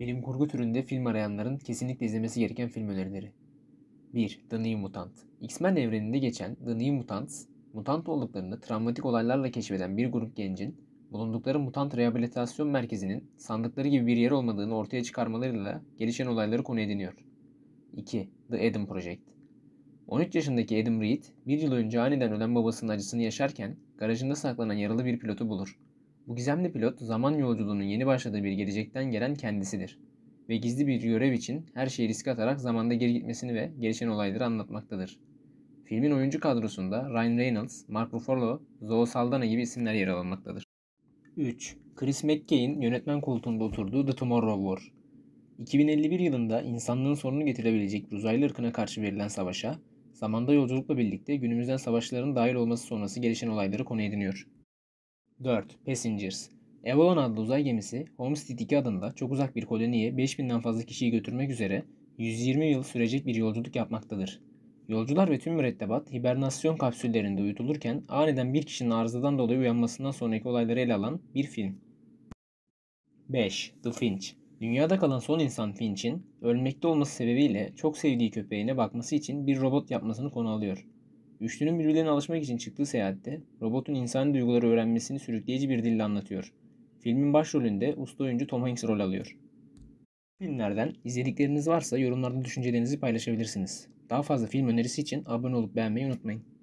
Bilim kurgu türünde film arayanların kesinlikle izlemesi gereken film önerileri. 1. The New Mutant X-Men evreninde geçen The New Mutants, mutant olduklarını travmatik olaylarla keşfeden bir grup gencin bulundukları mutant rehabilitasyon merkezinin sandıkları gibi bir yer olmadığını ortaya çıkarmalarıyla gelişen olayları konu ediniyor. 2. The Adam Project 13 yaşındaki Adam Reed, bir yıl önce aniden ölen babasının acısını yaşarken garajında saklanan yaralı bir pilotu bulur bu gizemli pilot zaman yolculuğunun yeni başladığı bir gelecekten gelen kendisidir ve gizli bir görev için her şeyi riske atarak zamanda geri gitmesini ve gelişen olayları anlatmaktadır. Filmin oyuncu kadrosunda Ryan Reynolds, Mark Ruffalo, Zoe Saldana gibi isimler yer almaktadır. 3. Chris McKay'in yönetmen koltuğunda oturduğu The Tomorrow War 2051 yılında insanlığın sorunu getirebilecek bir uzaylı ırkına karşı verilen savaşa, zamanda yolculukla birlikte günümüzden savaşların dahil olması sonrası gelişen olayları konu ediniyor. 4. Passengers Avalon adlı uzay gemisi Homestead 2 adında çok uzak bir koloniye 5000'den fazla kişiyi götürmek üzere 120 yıl sürecek bir yolculuk yapmaktadır. Yolcular ve tüm mürettebat hibernasyon kapsüllerinde uyutulurken aniden bir kişinin arızadan dolayı uyanmasından sonraki olayları ele alan bir film. 5. The Finch Dünyada kalan son insan Finch'in ölmekte olması sebebiyle çok sevdiği köpeğine bakması için bir robot yapmasını konu alıyor. Üçlünün birbirlerine alışmak için çıktığı seyahatte robotun insan duyguları öğrenmesini sürükleyici bir dille anlatıyor. Filmin başrolünde usta oyuncu Tom Hanks rol alıyor. Filmlerden izledikleriniz varsa yorumlarda düşüncelerinizi paylaşabilirsiniz. Daha fazla film önerisi için abone olup beğenmeyi unutmayın.